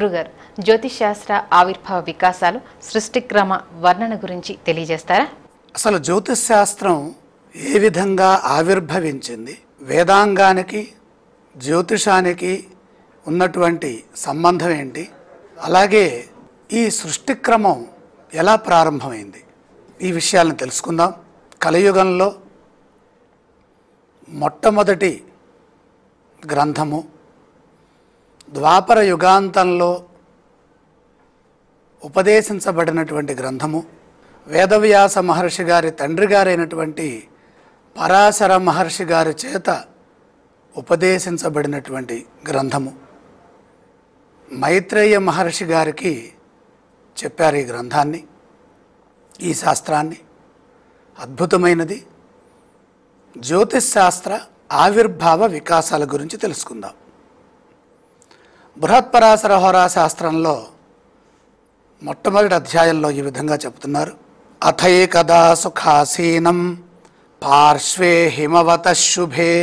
గురుగారు జ్యోతిష్ శాస్త్ర ఆవిర్భావ వికాసాలు సృష్టిక్రమ వర్ణన గురించి తెలియజేస్తారా అసలు జ్యోతిష్ శాస్త్రం ఏ విధంగా ఆవిర్భవించింది వేదాంగానికి జ్యోతిషానికి ఉన్నటువంటి సంబంధం ఏంటి అలాగే ఈ సృష్టిక్రమం ఎలా ప్రారంభమైంది ఈ విషయాలను తెలుసుకుందాం కలియుగంలో మొట్టమొదటి గ్రంథము ద్వాపర యుగాంతంలో ఉపదేశించబడినటువంటి గ్రంథము వేదవ్యాస మహర్షి గారి తండ్రి గారైనటువంటి పరాశర మహర్షి గారి చేత ఉపదేశించబడినటువంటి గ్రంథము మైత్రేయ మహర్షి గారికి చెప్పారు ఈ గ్రంథాన్ని ఈ శాస్త్రాన్ని అద్భుతమైనది జ్యోతిష్ శాస్త్ర ఆవిర్భావ వికాసాల గురించి తెలుసుకుందాం బృహత్పరాశర హోరా శాస్త్రంలో మొట్టమొదటి అధ్యాయంలో ఈ విధంగా చెబుతున్నారు అథై సుఖాసీనం పార్శ్వే హిమవత శుభే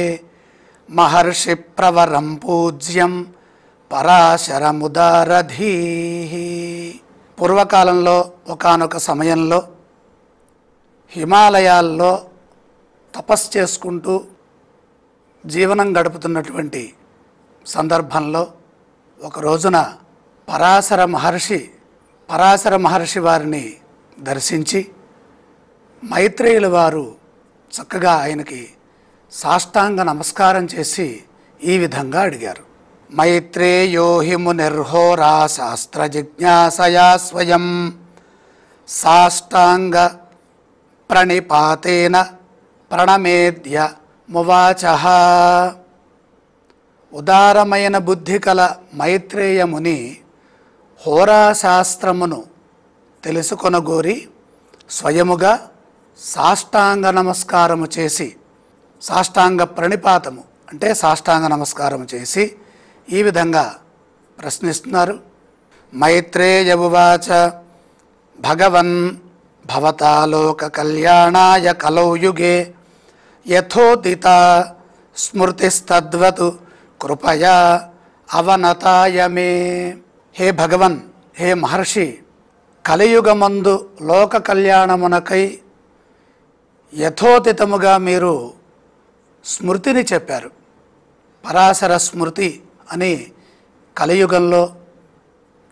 మహర్షి ప్రవరం పూజ్యం పరాశరముదారధీ పూర్వకాలంలో ఒకనొక సమయంలో హిమాలయాల్లో తపస్సు చేసుకుంటూ జీవనం గడుపుతున్నటువంటి సందర్భంలో ఒక రోజున పరాశర మహర్షి పరాశర మహర్షి వారిని దర్శించి మైత్రేయుల వారు చక్కగా ఆయనకి సాష్టాంగ నమస్కారం చేసి ఈ విధంగా అడిగారు మైత్రేయోహిము నిర్హోరా శాస్త్ర జిజ్ఞాసయా స్వయం సాష్టాంగ ప్రణిపాతేన ప్రణమేద్య మువాచ ఉదారమైన బుద్ధి కల మైత్రేయముని హోరాశాస్త్రమును తెలుసుకొనగోరి స్వయముగా సాష్టాంగ నమస్కారము చేసి సాష్టాంగ ప్రణిపాతము అంటే సాష్టాంగ నమస్కారము చేసి ఈ విధంగా ప్రశ్నిస్తున్నారు మైత్రేయవువాచ భగవన్ భవతాలోక కళ్యాణాయ కలౌయుగే యథోదిత స్మృతిస్తద్వతు కృపయా అవనతాయ మే హే భగవన్ హే మహర్షి కలియుగమందు లోక కళ్యాణమునకై యథోతితముగా మీరు స్మృతిని చెప్పారు పరాశర స్మృతి అని కలియుగంలో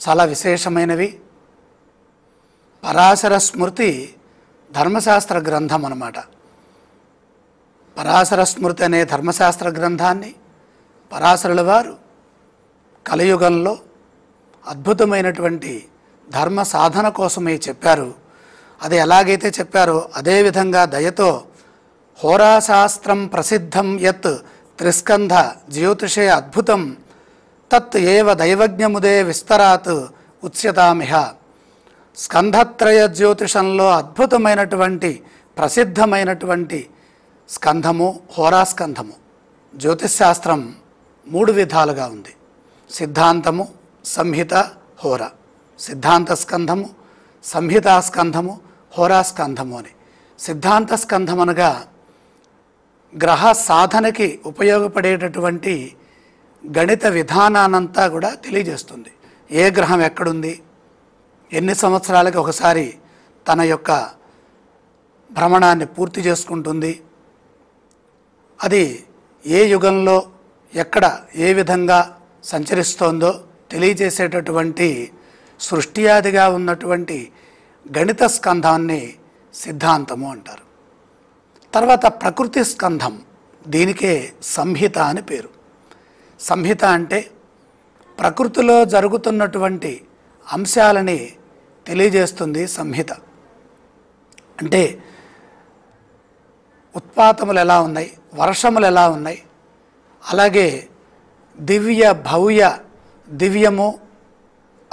చాలా విశేషమైనవి పరాశర స్మృతి ధర్మశాస్త్ర గ్రంథం అన్నమాట పరాశర స్మృతి అనే ధర్మశాస్త్ర గ్రంథాన్ని పరాశరుల వారు కలయుగంలో అద్భుతమైనటువంటి ధర్మ సాధన కోసమే చెప్పారు అది ఎలాగైతే చెప్పారో అదేవిధంగా దయతో హోరాశాస్త్రం ప్రసిద్ధం యత్ త్రిస్కంధ జ్యోతిషే అద్భుతం తత్ ఏవ దైవజ్ఞముదే విస్తరాత్ ఉచ్యతామిహ స్కంధత్రయ జ్యోతిషంలో అద్భుతమైనటువంటి ప్రసిద్ధమైనటువంటి స్కంధము హోరాస్కంధము జ్యోతిష్శాస్త్రం మూడు విధాలుగా ఉంది సిద్ధాంతము సంహిత హోర సిద్ధాంత స్కంధము సంహితా స్కంధము హోరా స్కంధము అని సిద్ధాంత స్కంధం అనగా గ్రహ సాధనకి ఉపయోగపడేటటువంటి గణిత విధానానంతా కూడా తెలియజేస్తుంది ఏ గ్రహం ఎక్కడుంది ఎన్ని సంవత్సరాలకి ఒకసారి తన యొక్క భ్రమణాన్ని పూర్తి చేసుకుంటుంది అది ఏ యుగంలో ఎక్కడ ఏ విధంగా సంచరిస్తోందో తెలియజేసేటటువంటి సృష్టియాదిగా ఉన్నటువంటి గణిత స్కంధాన్ని సిద్ధాంతము అంటారు తర్వాత ప్రకృతి స్కంధం దీనికే సంహిత అని పేరు సంహిత అంటే ప్రకృతిలో జరుగుతున్నటువంటి అంశాలని తెలియజేస్తుంది సంహిత అంటే ఉత్పాతములు ఎలా ఉన్నాయి వర్షములు ఎలా ఉన్నాయి అలాగే దివ్య భవ్య దివ్యము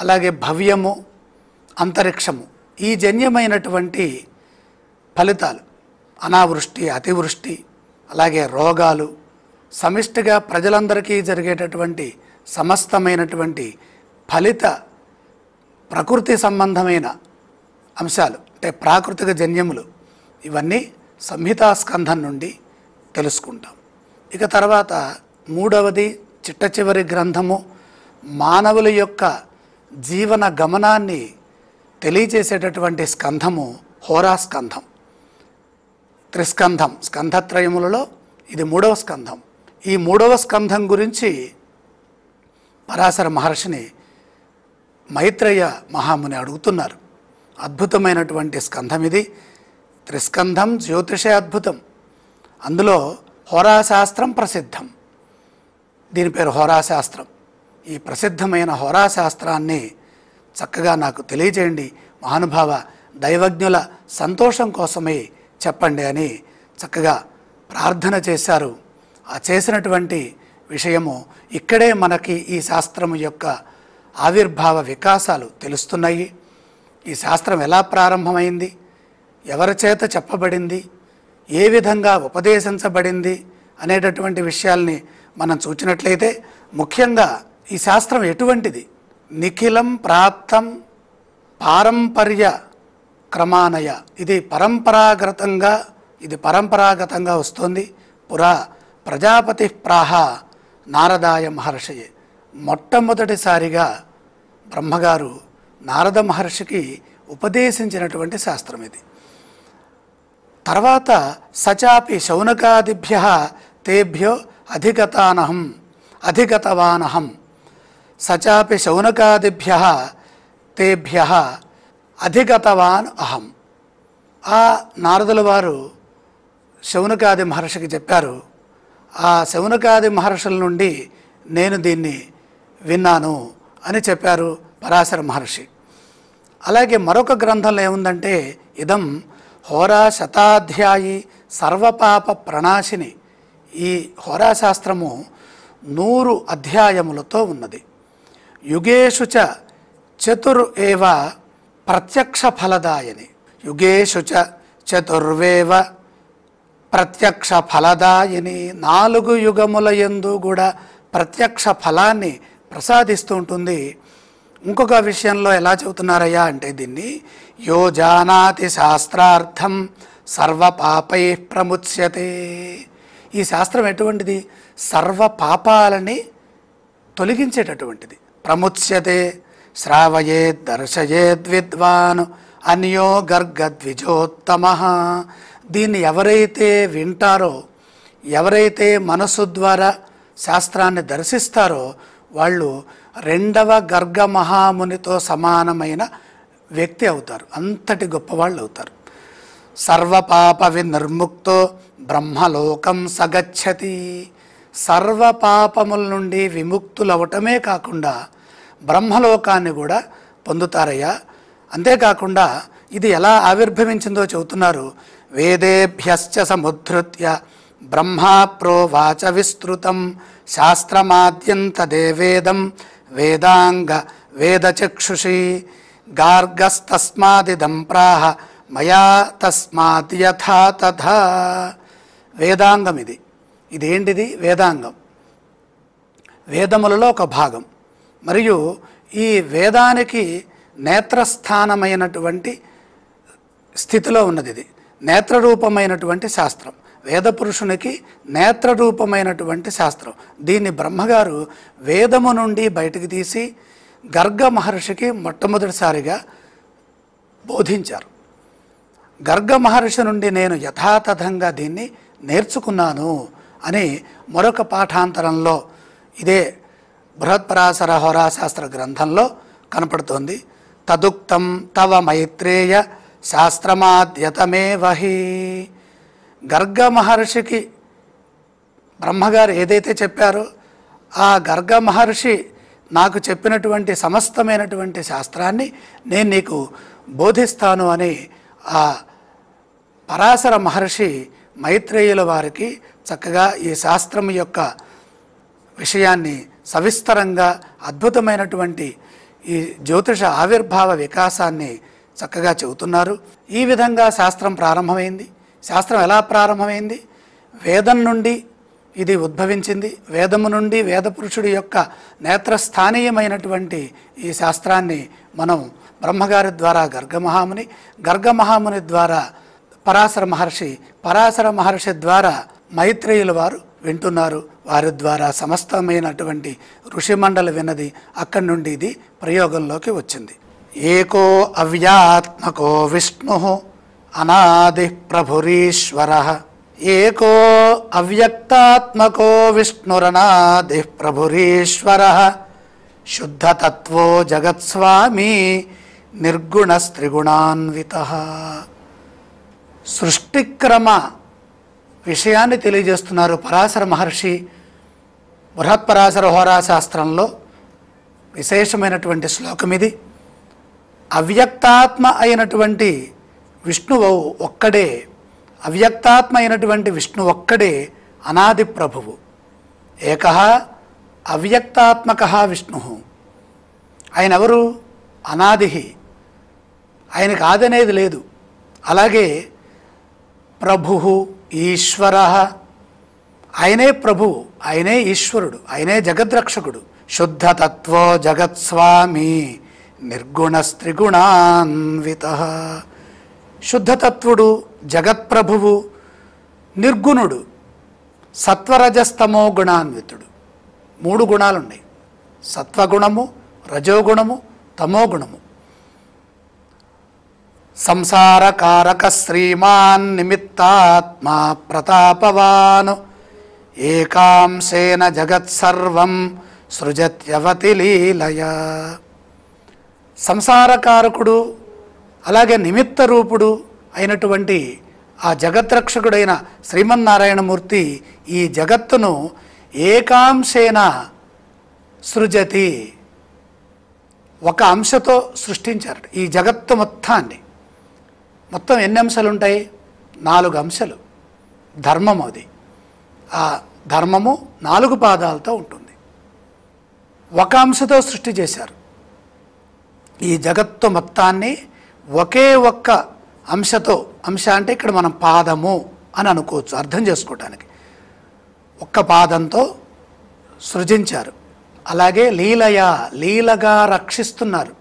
అలాగే భవ్యము అంతరిక్షము ఈ జన్యమైనటువంటి ఫలితాలు అనావృష్టి అతివృష్టి అలాగే రోగాలు సమిష్టిగా ప్రజలందరికీ జరిగేటటువంటి సమస్తమైనటువంటి ఫలిత ప్రకృతి సంబంధమైన అంశాలు అంటే ప్రాకృతిక జన్యములు ఇవన్నీ సంహితాస్కంధం నుండి తెలుసుకుంటాం ఇక తర్వాత మూడవది చిట్ట చివరి గ్రంథము మానవుల యొక్క జీవన గమనాన్ని తెలియచేసేటటువంటి స్కంధము హోరా స్కంధం త్రిస్కంధం స్కంధత్రయములలో ఇది మూడవ స్కంధం ఈ మూడవ స్కంధం గురించి పరాశర మహర్షిని మైత్రేయ మహాముని అడుగుతున్నారు అద్భుతమైనటువంటి స్కంధం ఇది త్రిస్కంధం జ్యోతిషే అద్భుతం అందులో హోరాశాస్త్రం ప్రసిద్ధం దీని పేరు హోరాశాస్త్రం ఈ ప్రసిద్ధమైన హోరాశాస్త్రాన్ని చక్కగా నాకు తెలియజేయండి మహానుభావ దైవజ్ఞుల సంతోషం కోసమే చెప్పండి అని చక్కగా ప్రార్థన చేశారు ఆ చేసినటువంటి విషయము ఇక్కడే మనకి ఈ శాస్త్రము యొక్క ఆవిర్భావ వికాసాలు తెలుస్తున్నాయి ఈ శాస్త్రం ఎలా ప్రారంభమైంది ఎవరి చేత చెప్పబడింది ఏ విధంగా ఉపదేశించబడింది అనేటటువంటి విషయాల్ని మనం చూచినట్లయితే ముఖ్యంగా ఈ శాస్త్రం ఎటువంటిది నిఖిలం ప్రాప్తం పారంపర్య క్రమానయ ఇది పరంపరాగతంగా ఇది పరంపరాగతంగా వస్తుంది పురా ప్రజాపతి ప్రాహ నారదాయ మహర్షియే మొట్టమొదటిసారిగా బ్రహ్మగారు నారద మహర్షికి ఉపదేశించినటువంటి శాస్త్రం ఇది తర్వాత సచాపి శౌనకాదిభ్య తేభ్యో అధిగతానహం అధిగతవానహం సచాపి శౌనకాదిభ్య తేభ్య అధిగతవాన్ అహం ఆ నారదుల వారు శౌనకాది మహర్షికి చెప్పారు ఆ శౌనకాది మహర్షుల నుండి నేను దీన్ని విన్నాను అని చెప్పారు పరాశర మహర్షి అలాగే మరొక గ్రంథంలో ఏముందంటే ఇదం హోరా శతాధ్యాయి సర్వపాప ప్రణాశిని ఈ హోరాశాస్త్రము నూరు అధ్యాయములతో ఉన్నది యుగేషు చ చతుర్ ఏవ ప్రత్యక్ష ఫలదాయని యుగేషు చ చతుర్వేవ ప్రత్యక్ష ఫలదాయని నాలుగు యుగముల ఎందు కూడా ప్రత్యక్ష ఫలాన్ని ప్రసాదిస్తూ ఉంటుంది ఇంకొక విషయంలో ఎలా చెబుతున్నారయ్యా అంటే దీన్ని యో జానాతి శాస్త్రార్థం సర్వ పాపై ప్రముచ్యతే ఈ శాస్త్రం ఎటువంటిది సర్వ పాపాలని తొలగించేటటువంటిది ప్రముచ్యతే శ్రావయే దర్శయేద్ విద్వాన్ అన్యో ద్విజోత్తమ దీన్ని ఎవరైతే వింటారో ఎవరైతే మనసు ద్వారా శాస్త్రాన్ని దర్శిస్తారో వాళ్ళు రెండవ గర్గ మహామునితో సమానమైన వ్యక్తి అవుతారు అంతటి గొప్పవాళ్ళు అవుతారు సర్వపాప వినిర్ముక్తో బ్రహ్మలోకం సగచ్చతి సర్వపాపముల నుండి విముక్తులవటమే కాకుండా బ్రహ్మలోకాన్ని కూడా పొందుతారయ్యా అంతేకాకుండా ఇది ఎలా ఆవిర్భవించిందో చెబుతున్నారు వేదేభ్యశ్చ సముద్ధృత్య బ్రహ్మా ప్రోవాచ విస్తృతం శాస్త్రమాద్యంత దేవేదం వేదాంగ వేదచక్షుషి గార్గస్తస్మాదిదం ప్రాహ మయా తస్మాత్ యథా తథ వేదాంగం ఇది ఇదేంటిది వేదాంగం వేదములలో ఒక భాగం మరియు ఈ వేదానికి నేత్రస్థానమైనటువంటి స్థితిలో ఉన్నది ఇది నేత్రరూపమైనటువంటి శాస్త్రం వేద పురుషునికి నేత్రరూపమైనటువంటి శాస్త్రం దీన్ని బ్రహ్మగారు వేదము నుండి బయటకు తీసి గర్గ మహర్షికి మొట్టమొదటిసారిగా బోధించారు గర్గ మహర్షి నుండి నేను యథాతథంగా దీన్ని నేర్చుకున్నాను అని మరొక పాఠాంతరంలో ఇదే బృహత్పరాశర హోరాశాస్త్ర గ్రంథంలో కనపడుతోంది తదుక్తం తవ మైత్రేయ శాస్త్రమాద్యతమే వహీ గర్గ మహర్షికి బ్రహ్మగారు ఏదైతే చెప్పారో ఆ గర్గ మహర్షి నాకు చెప్పినటువంటి సమస్తమైనటువంటి శాస్త్రాన్ని నేను నీకు బోధిస్తాను అని ఆ పరాశర మహర్షి మైత్రేయుల వారికి చక్కగా ఈ శాస్త్రం యొక్క విషయాన్ని సవిస్తరంగా అద్భుతమైనటువంటి ఈ జ్యోతిష ఆవిర్భావ వికాసాన్ని చక్కగా చెబుతున్నారు ఈ విధంగా శాస్త్రం ప్రారంభమైంది శాస్త్రం ఎలా ప్రారంభమైంది వేదం నుండి ఇది ఉద్భవించింది వేదము నుండి వేదపురుషుడి యొక్క నేత్రస్థానీయమైనటువంటి ఈ శాస్త్రాన్ని మనం బ్రహ్మగారి ద్వారా గర్గమహాముని గర్గమహాముని ద్వారా పరాశర మహర్షి పరాశర మహర్షి ద్వారా మైత్రేయుల వారు వింటున్నారు వారి ద్వారా సమస్తమైనటువంటి ఋషిమండలి విన్నది అక్కడి నుండి ఇది ప్రయోగంలోకి వచ్చింది ఏకో అవ్యాత్మకో విష్ణు అనాది ప్రభురీశ్వర ఏకో అవ్యక్తాత్మకో విష్ణురనాది ప్రభురీశ్వర శుద్ధతత్వో జగత్స్వామి స్త్రిగుణాన్విత సృష్టిక్రమ విషయాన్ని తెలియజేస్తున్నారు పరాశర మహర్షి బృహత్పరాశర హోరాశాస్త్రంలో విశేషమైనటువంటి శ్లోకం ఇది అవ్యక్తాత్మ అయినటువంటి విష్ణువు ఒక్కడే అవ్యక్తాత్మ అయినటువంటి విష్ణు ఒక్కడే అనాది ప్రభువు ఏక అవ్యక్తాత్మక విష్ణు ఆయన ఎవరు అనాది ఆయన కాదనేది లేదు అలాగే ప్రభు ఈశ్వర ఆయనే ప్రభువు ఆయనే ఈశ్వరుడు ఆయనే జగద్రక్షకుడు శుద్ధతత్వో జగత్స్వామి స్త్రిగుణాన్విత శుద్ధతత్వుడు జగత్ప్రభువు నిర్గుణుడు సత్వరజస్తమో గుణాన్వితుడు మూడు గుణాలున్నాయి సత్వగుణము రజోగుణము తమోగుణము సంసారకారక శ్రీమాన్ నిమిత్తాత్మా ప్రతాపవాను ఏకాంశేన జగత్సర్వం సృజత్యవతి లీలయ సంసారకారకుడు అలాగే నిమిత్త రూపుడు అయినటువంటి ఆ జగద్రక్షకుడైన శ్రీమన్నారాయణమూర్తి ఈ జగత్తును ఏకాంశేన సృజతి ఒక అంశతో సృష్టించారు ఈ జగత్తు మొత్తాన్ని మొత్తం ఎన్ని అంశాలు ఉంటాయి నాలుగు అంశాలు ధర్మం అది ఆ ధర్మము నాలుగు పాదాలతో ఉంటుంది ఒక అంశతో సృష్టి చేశారు ఈ జగత్తు మొత్తాన్ని ఒకే ఒక్క అంశతో అంశ అంటే ఇక్కడ మనం పాదము అని అనుకోవచ్చు అర్థం చేసుకోవటానికి ఒక్క పాదంతో సృజించారు అలాగే లీలయా లీలగా రక్షిస్తున్నారు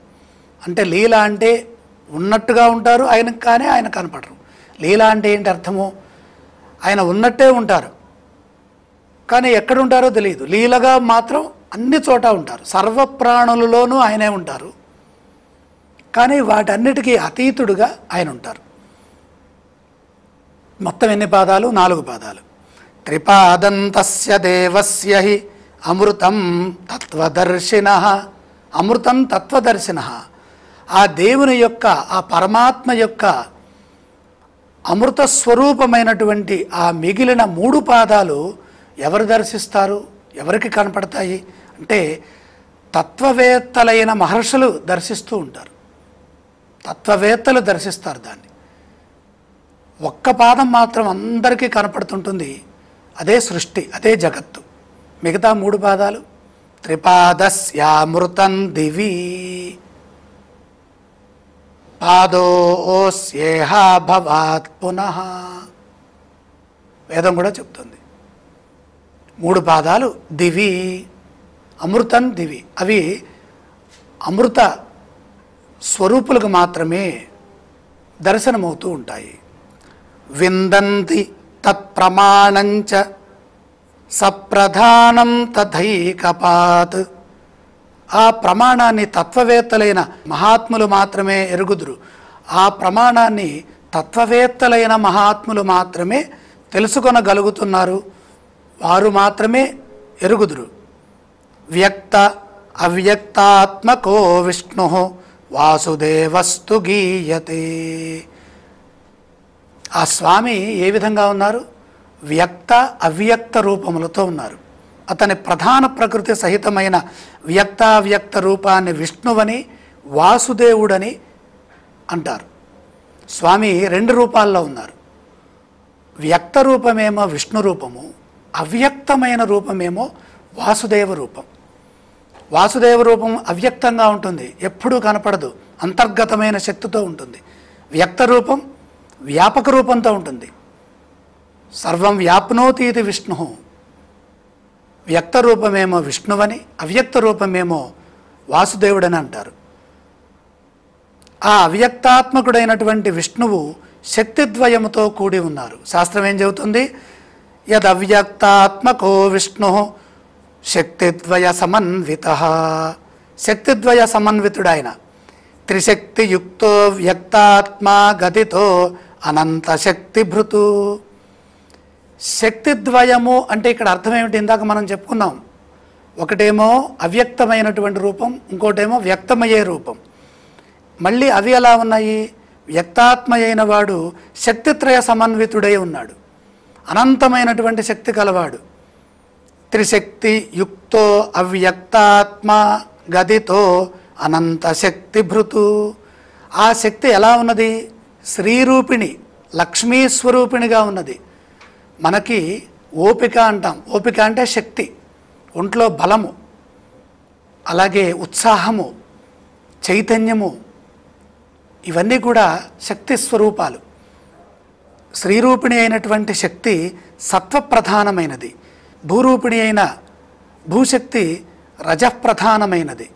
అంటే లీల అంటే ఉన్నట్టుగా ఉంటారు ఆయన కానీ ఆయన కనపడరు లీల అంటే ఏంటి అర్థము ఆయన ఉన్నట్టే ఉంటారు కానీ ఎక్కడ ఉంటారో తెలియదు లీలగా మాత్రం అన్ని చోట ఉంటారు సర్వప్రాణులలోనూ ఆయనే ఉంటారు కానీ వాటన్నిటికీ అతీతుడుగా ఆయన ఉంటారు మొత్తం ఎన్ని పాదాలు నాలుగు పాదాలు త్రిపాదంతస్య దేవస్య హి అమృతం తత్వదర్శిన అమృతం తత్వదర్శిన ఆ దేవుని యొక్క ఆ పరమాత్మ యొక్క అమృత స్వరూపమైనటువంటి ఆ మిగిలిన మూడు పాదాలు ఎవరు దర్శిస్తారు ఎవరికి కనపడతాయి అంటే తత్వవేత్తలైన మహర్షులు దర్శిస్తూ ఉంటారు తత్వవేత్తలు దర్శిస్తారు దాన్ని ఒక్క పాదం మాత్రం అందరికీ కనపడుతుంటుంది అదే సృష్టి అదే జగత్తు మిగతా మూడు పాదాలు త్రిపాదస్యామృతం దివి పాదో భవాత్ పునః వేదం కూడా చెప్తుంది మూడు పాదాలు దివి అమృతం దివి అవి అమృత స్వరూపులకు మాత్రమే దర్శనమవుతూ ఉంటాయి విందంతి తత్ప్రమాణంచ సప్రధానం తథైకపాత్ ఆ ప్రమాణాన్ని తత్వవేత్తలైన మహాత్ములు మాత్రమే ఎరుగుదురు ఆ ప్రమాణాన్ని తత్వవేత్తలైన మహాత్ములు మాత్రమే తెలుసుకొనగలుగుతున్నారు వారు మాత్రమే ఎరుగుదురు వ్యక్త అవ్యక్తాత్మకో విష్ణు వాసుదేవస్తు గీయతే ఆ స్వామి ఏ విధంగా ఉన్నారు వ్యక్త అవ్యక్త రూపములతో ఉన్నారు అతని ప్రధాన ప్రకృతి సహితమైన వ్యక్తావ్యక్త రూపాన్ని విష్ణువని వాసుదేవుడని అంటారు స్వామి రెండు రూపాల్లో ఉన్నారు వ్యక్త రూపమేమో విష్ణు రూపము అవ్యక్తమైన రూపమేమో వాసుదేవ రూపం వాసుదేవ రూపం అవ్యక్తంగా ఉంటుంది ఎప్పుడూ కనపడదు అంతర్గతమైన శక్తితో ఉంటుంది వ్యక్త రూపం వ్యాపక రూపంతో ఉంటుంది సర్వం వ్యాప్నోతి ఇది విష్ణు వ్యక్త రూపమేమో విష్ణువని అవ్యక్త రూపమేమో వాసుదేవుడని అంటారు ఆ అవ్యక్తాత్మకుడైనటువంటి విష్ణువు శక్తిద్వయముతో కూడి ఉన్నారు శాస్త్రం ఏం చెబుతుంది అవ్యక్తాత్మకో విష్ణు శక్తిద్వయ సమన్విత శక్తిద్వయ సమన్వితుడైన త్రిశక్తియుక్తో వ్యక్తాత్మా గతితో అనంత శక్తి భృతు శక్తిద్వయము అంటే ఇక్కడ అర్థం ఏమిటి ఇందాక మనం చెప్పుకున్నాం ఒకటేమో అవ్యక్తమైనటువంటి రూపం ఇంకోటేమో వ్యక్తమయ్యే రూపం మళ్ళీ అవి ఎలా ఉన్నాయి వ్యక్తాత్మ అయిన వాడు శక్తిత్రయ సమన్వితుడై ఉన్నాడు అనంతమైనటువంటి శక్తి కలవాడు త్రిశక్తియుక్తో అవ్యక్తాత్మ గదితో అనంత శక్తిభృతు ఆ శక్తి ఎలా ఉన్నది శ్రీరూపిణి లక్ష్మీ స్వరూపిణిగా ఉన్నది మనకి ఓపిక అంటాం ఓపిక అంటే శక్తి ఒంట్లో బలము అలాగే ఉత్సాహము చైతన్యము ఇవన్నీ కూడా శక్తి స్వరూపాలు శ్రీరూపిణి అయినటువంటి శక్తి సత్వప్రధానమైనది భూరూపిణి అయిన భూశక్తి రజప్రధానమైనది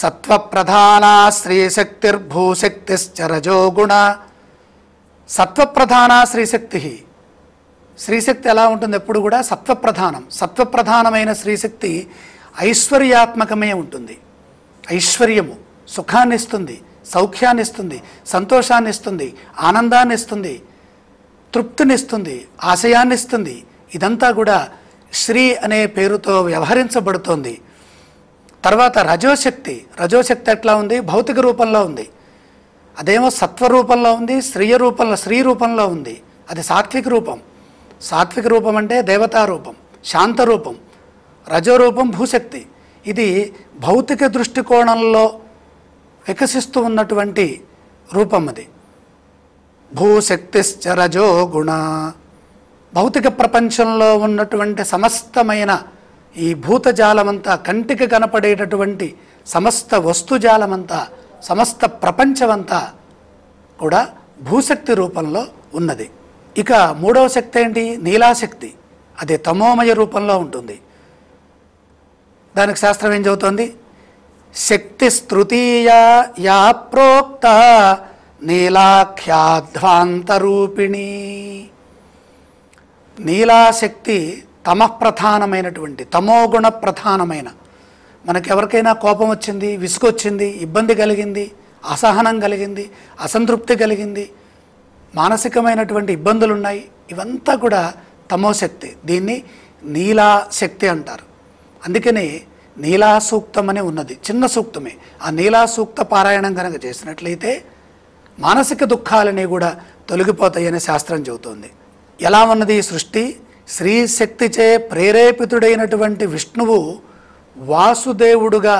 సత్వప్రధాన శ్రీశక్తిర్భూశక్తిశ్చ రజోగుణ సత్వప్రధాన శ్రీశక్తి శ్రీశక్తి ఎలా ఉంటుంది ఎప్పుడు కూడా సత్వప్రధానం సత్వప్రధానమైన శ్రీశక్తి ఐశ్వర్యాత్మకమే ఉంటుంది ఐశ్వర్యము సుఖాన్ని ఇస్తుంది సౌఖ్యాన్ని ఇస్తుంది సంతోషాన్ని ఇస్తుంది ఆనందాన్ని ఇస్తుంది తృప్తినిస్తుంది ఆశయాన్ని ఇస్తుంది ఇదంతా కూడా శ్రీ అనే పేరుతో వ్యవహరించబడుతోంది తర్వాత రజోశక్తి రజోశక్తి ఎట్లా ఉంది భౌతిక రూపంలో ఉంది అదేమో సత్వరూపంలో ఉంది స్త్రీయ రూపంలో స్త్రీ రూపంలో ఉంది అది సాత్విక రూపం సాత్విక రూపం అంటే దేవతా రూపం శాంత రూపం రజోరూపం భూశక్తి ఇది భౌతిక దృష్టికోణంలో వికసిస్తూ ఉన్నటువంటి రూపం అది భూశక్తిశ్చ రజో గుణ భౌతిక ప్రపంచంలో ఉన్నటువంటి సమస్తమైన ఈ భూతజాలమంతా కంటికి కనపడేటటువంటి సమస్త వస్తుజాలమంతా సమస్త ప్రపంచమంతా కూడా భూశక్తి రూపంలో ఉన్నది ఇక మూడవ శక్తి ఏంటి నీలాశక్తి అది తమోమయ రూపంలో ఉంటుంది దానికి శాస్త్రం ఏం చెబుతోంది శక్తి స్తృతీయ యా ప్రోక్త నీలాఖ్యాధ్వాంతరూపిణీ నీలాశక్తి తమఃప్రధానమైనటువంటి తమోగుణ ప్రధానమైన మనకెవరికైనా కోపం వచ్చింది విసుగొచ్చింది ఇబ్బంది కలిగింది అసహనం కలిగింది అసంతృప్తి కలిగింది మానసికమైనటువంటి ఇబ్బందులు ఉన్నాయి ఇవంతా కూడా తమోశక్తి దీన్ని నీలాశక్తి అంటారు అందుకనే నీలా సూక్తం అనే ఉన్నది చిన్న సూక్తమే ఆ నీలా సూక్త పారాయణం కనుక చేసినట్లయితే మానసిక దుఃఖాలని కూడా తొలగిపోతాయని శాస్త్రం చెబుతోంది ఎలా ఉన్నది ఈ సృష్టి శ్రీశక్తిచే ప్రేరేపితుడైనటువంటి విష్ణువు వాసుదేవుడుగా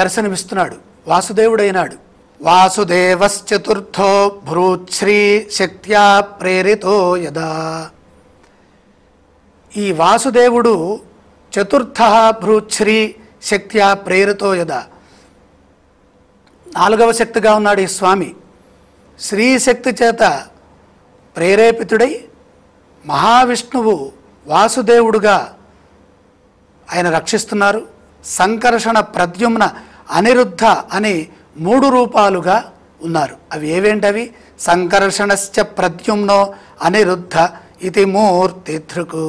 దర్శనమిస్తున్నాడు వాసుదేవుడైనాడు వాసుదేవశ్చతుర్థో భ్రూశ్రీ శక్త్యా ప్రేరితో యదా ఈ వాసుదేవుడు చతుర్థ భ్రూశ్రీ శక్త్యా ప్రేరితో యదా నాలుగవ శక్తిగా ఉన్నాడు ఈ స్వామి శ్రీశక్తి చేత ప్రేరేపితుడై మహావిష్ణువు వాసుదేవుడుగా ఆయన రక్షిస్తున్నారు సంకర్షణ ప్రద్యుమ్న అనిరుద్ధ అనే మూడు రూపాలుగా ఉన్నారు అవి ఏవేంటవి సంకర్షణశ్చ ప్రద్యుమ్నో అనిరుద్ధ ఇది మూర్తిధృకు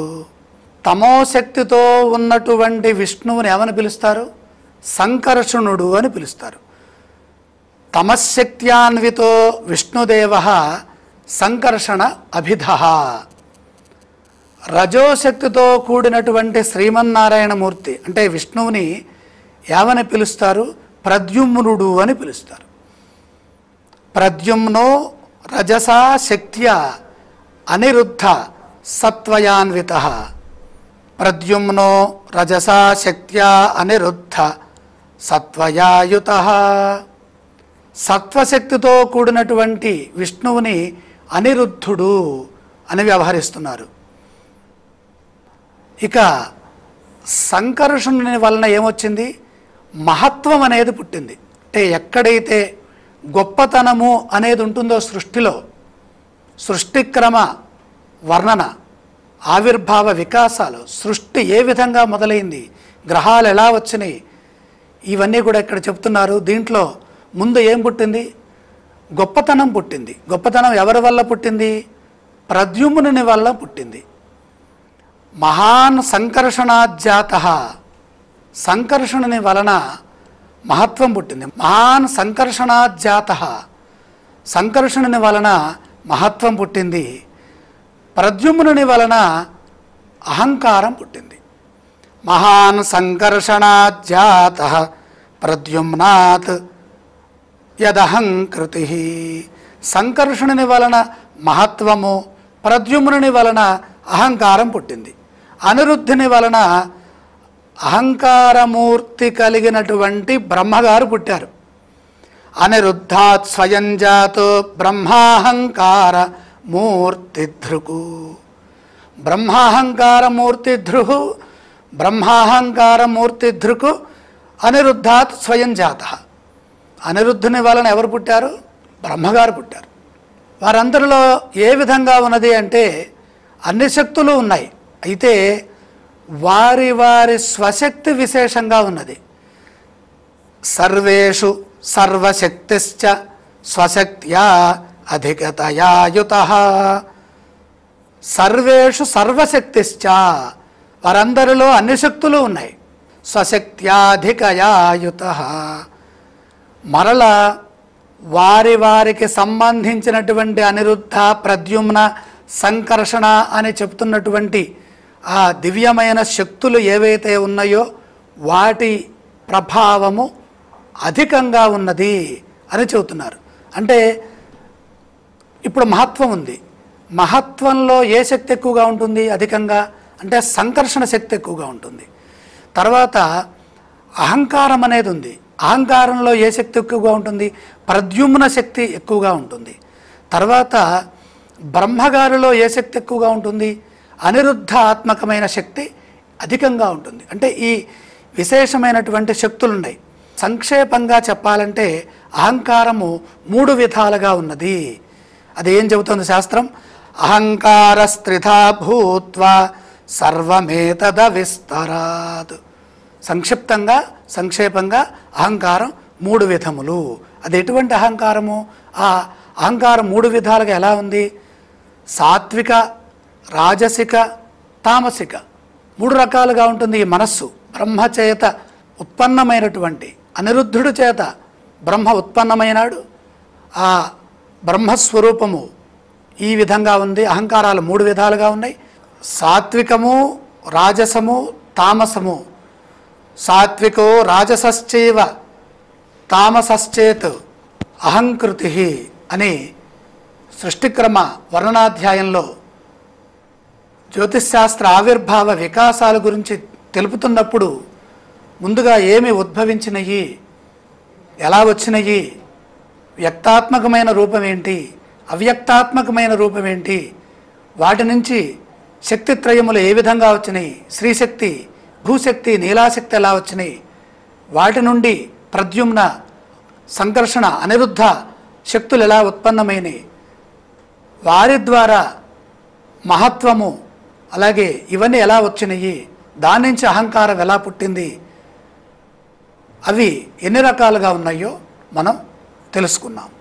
తమోశక్తితో ఉన్నటువంటి విష్ణువుని ఏమని పిలుస్తారు సంకర్షణుడు అని పిలుస్తారు తమశక్త్యాన్వితో విష్ణుదేవ సంకర్షణ అభిధ రజోశక్తితో కూడినటువంటి శ్రీమన్నారాయణమూర్తి అంటే విష్ణువుని ఏమని పిలుస్తారు ప్రద్యుమ్నుడు అని పిలుస్తారు ప్రద్యుమ్నో రజసా శక్త్య అనిరుద్ధ సత్వయాన్విత ప్రద్యుమ్నో రజసా శక్త్యా అనిరుద్ధ సత్వయాయుత సత్వశక్తితో కూడినటువంటి విష్ణువుని అనిరుద్ధుడు అని వ్యవహరిస్తున్నారు ఇక సంకర్షణ వలన ఏమొచ్చింది మహత్వం అనేది పుట్టింది అంటే ఎక్కడైతే గొప్పతనము అనేది ఉంటుందో సృష్టిలో సృష్టిక్రమ వర్ణన ఆవిర్భావ వికాసాలు సృష్టి ఏ విధంగా మొదలైంది గ్రహాలు ఎలా వచ్చినాయి ఇవన్నీ కూడా ఇక్కడ చెప్తున్నారు దీంట్లో ముందు ఏం పుట్టింది గొప్పతనం పుట్టింది గొప్పతనం ఎవరి వల్ల పుట్టింది ప్రద్యుమ్నుని వల్ల పుట్టింది మహాన్ సంకర్షణాజాత సంకర్షణుని వలన మహత్వం పుట్టింది మహాన్ సంకర్షణాజాత సంకర్షణుని వలన మహత్వం పుట్టింది ప్రద్యుమ్నుని వలన అహంకారం పుట్టింది మహాన్ సంకర్షణాజాత ప్రద్యుమ్నాత్ యదహంకృతి సంకర్షణని వలన మహత్వము ప్రద్యుమ్నుని వలన అహంకారం పుట్టింది అనిరుద్ధిని వలన అహంకారమూర్తి కలిగినటువంటి బ్రహ్మగారు పుట్టారు అనిరుద్ధాత్ స్వయం జాతో బ్రహ్మాహంకార మూర్తిధృకు బ్రహ్మాహంకార ధృహు బ్రహ్మాహంకార అనిరుద్ధాత్ స్వయం జాత అనిరుద్ధుని వలన ఎవరు పుట్టారు బ్రహ్మగారు పుట్టారు వారందరిలో ఏ విధంగా ఉన్నది అంటే అన్ని శక్తులు ఉన్నాయి అయితే వారి వారి స్వశక్తి విశేషంగా ఉన్నది సర్వేషు సర్వశక్తిశ్చ స్వశక్త్యా అధికతయాయుత సర్వేషు సర్వశక్తిశ్చ వారందరిలో అన్ని శక్తులు ఉన్నాయి స్వశక్త్యాధికయాయుత మరల వారి వారికి సంబంధించినటువంటి అనిరుద్ధ ప్రద్యుమ్న సంకర్షణ అని చెప్తున్నటువంటి ఆ దివ్యమైన శక్తులు ఏవైతే ఉన్నాయో వాటి ప్రభావము అధికంగా ఉన్నది అని చెబుతున్నారు అంటే ఇప్పుడు మహత్వం ఉంది మహత్వంలో ఏ శక్తి ఎక్కువగా ఉంటుంది అధికంగా అంటే సంకర్షణ శక్తి ఎక్కువగా ఉంటుంది తర్వాత అహంకారం అనేది ఉంది అహంకారంలో ఏ శక్తి ఎక్కువగా ఉంటుంది ప్రద్యుమ్న శక్తి ఎక్కువగా ఉంటుంది తర్వాత బ్రహ్మగారిలో ఏ శక్తి ఎక్కువగా ఉంటుంది అనిరుద్ధాత్మకమైన శక్తి అధికంగా ఉంటుంది అంటే ఈ విశేషమైనటువంటి శక్తులు ఉన్నాయి సంక్షేపంగా చెప్పాలంటే అహంకారము మూడు విధాలుగా ఉన్నది అది ఏం చెబుతుంది శాస్త్రం అహంకారస్త్రిధా భూత్వా సర్వమేతద విస్తరాదు సంక్షిప్తంగా సంక్షేపంగా అహంకారం మూడు విధములు అది ఎటువంటి అహంకారము ఆ అహంకారం మూడు విధాలుగా ఎలా ఉంది సాత్విక రాజసిక తామసిక మూడు రకాలుగా ఉంటుంది ఈ మనస్సు బ్రహ్మచేత ఉత్పన్నమైనటువంటి అనిరుద్ధుడు చేత బ్రహ్మ ఉత్పన్నమైనాడు ఆ బ్రహ్మస్వరూపము ఈ విధంగా ఉంది అహంకారాలు మూడు విధాలుగా ఉన్నాయి సాత్వికము రాజసము తామసము సాత్వికో రాజసశ్చైవ తామసశ్చేత్ అహంకృతి అని సృష్టిక్రమ వర్ణనాధ్యాయంలో జ్యోతిశాస్త్ర ఆవిర్భావ వికాసాల గురించి తెలుపుతున్నప్పుడు ముందుగా ఏమి ఉద్భవించినయి ఎలా వచ్చినయి వ్యక్తాత్మకమైన రూపమేంటి అవ్యక్తాత్మకమైన రూపమేంటి వాటి నుంచి శక్తిత్రయములు ఏ విధంగా వచ్చినాయి శ్రీశక్తి భూశక్తి నీలాశక్తి ఎలా వచ్చినాయి వాటి నుండి ప్రద్యుమ్న సంకర్షణ అనిరుద్ధ శక్తులు ఎలా ఉత్పన్నమైనవి వారి ద్వారా మహత్వము అలాగే ఇవన్నీ ఎలా వచ్చినాయి దాని నుంచి అహంకారం ఎలా పుట్టింది అవి ఎన్ని రకాలుగా ఉన్నాయో మనం తెలుసుకున్నాం